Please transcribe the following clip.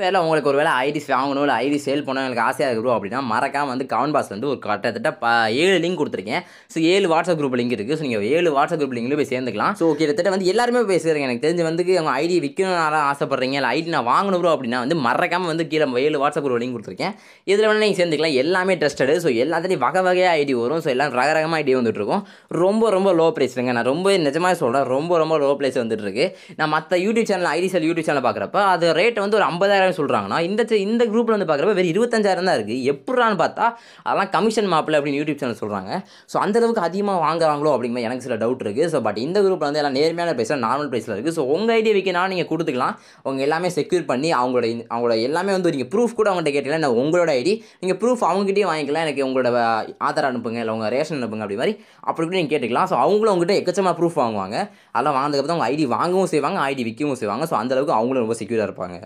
ஃபேரில் உங்களுக்கு ஒரு வேலை ஐடிஸ் வாங்கணும் இல்லை ஐடி சேல் பண்ணணும் எனக்கு ஆசையாக இருக்கும் அப்படின்னா மறக்காமல் வந்து கமெண்ட் பாஸ் வந்து ஒரு கட்டத்தட்ட ப ஏழு லிங்க் கொடுத்துருக்கேன் ஸோ ஏழு வாட்ஸ்அப் குரூப் லிங்க் இருக்குது ஸோ நீங்கள் ஏழு வாட்ஸ்அப் குரூப் லிங்க்லேயும் போய் சேர்ந்துக்கலாம் ஸோ கிட்டத்தட்ட வந்து எல்லாருமே போய் சேருங்க எனக்கு தெரிஞ்சு வந்து அவங்க ஐடி விற்கணும்னால ஆசைப்பட்றீங்க இல்லை ஐடி நான் வாங்கணும் ப்ரோ அப்படின்னா வந்து மறக்காமல் வந்து கீழே ஏழு வாட்ஸ்அப் குரூப் லிங்க் கொடுத்துருக்கேன் இதில் வந்து நீங்கள் சேர்ந்துக்கலாம் எல்லாமே ட்ரஸ்டடு ஸோ எல்லாத்துலேயும் வகை வகையாக ஐடி வரும் ஸோ எல்லாம் ரக ரகமாக ஐடி வந்துட்டு இருக்கும் ரொம்ப ரொம்ப லோ ப்ரைஸ்ங்க நான் ரொம்ப நிஜமாக சொல்கிறேன் ரொம்ப ரொம்ப லோ ப்ரைஸ் வந்துட்டு இருக்கு நான் மற்ற YouTube channel IT cell YouTube channel பார்க்குறப்ப அது ரேட் வந்து ஒரு ஐம்பதாயிரம் ரூபாய்னு சொல்கிறாங்கன்னா இந்த இந்த குரூப்பில் வந்து பார்க்குறப்ப வெறும் இருபத்தஞ்சாயிரம் தான் இருக்குது எப்படான்னு பார்த்தா அதெல்லாம் கமிஷன் மாப்பிள்ள அப்படின்னு யூடியூப் சேனல் சொல்கிறாங்க ஸோ அந்தளவுக்கு அதிகமாக வாங்குறாங்களோ அப்படிங்கிற எனக்கு சில டவுட் இருக்குது ஸோ பட் இந்த குரூப்பில் வந்து எல்லாம் நேர்மையான பிரைஸில் நார்மல் பிரைஸில் இருக்குது ஸோ உங்கள் ஐடியா விற்கனாலும் நீங்கள் கொடுத்துக்கலாம் அவங்க எல்லாமே செக்யூர் பண்ணி அவங்களோட அவங்களோட எல்லாமே வந்து நீங்கள் ப்ரூஃப் கூட அவங்கள்ட்ட கேட்டீங்கன்னா உங்களோட ஐடி நீங்கள் ப்ரூஃப் அவங்ககிட்டயும் வாங்கிக்கலாம் எனக்கு உங்களோட ஆதார் அனுப்புங்க இல்லை உங்கள் ரேஷன் அனுப்புங்க அப்படி மாதிரி அப்படி கூட நீங்கள் கேட்டுக்கலாம் ஸோ அவங்களும் அவங்ககிட்ட எக்கச்சமாக ப்ரூஃப் வாங்குவாங்க அதெல்லாம் வாங்கினதுக்கப்புறம் அவங்க ஐடி வாங்கவும் செய்வாங்க ஐடி விற்கவும் செய்வாங்க ஸோ அந்தளவுக்கு அவங்களும் ரொம்ப செக்யூராக இருப்பாங்க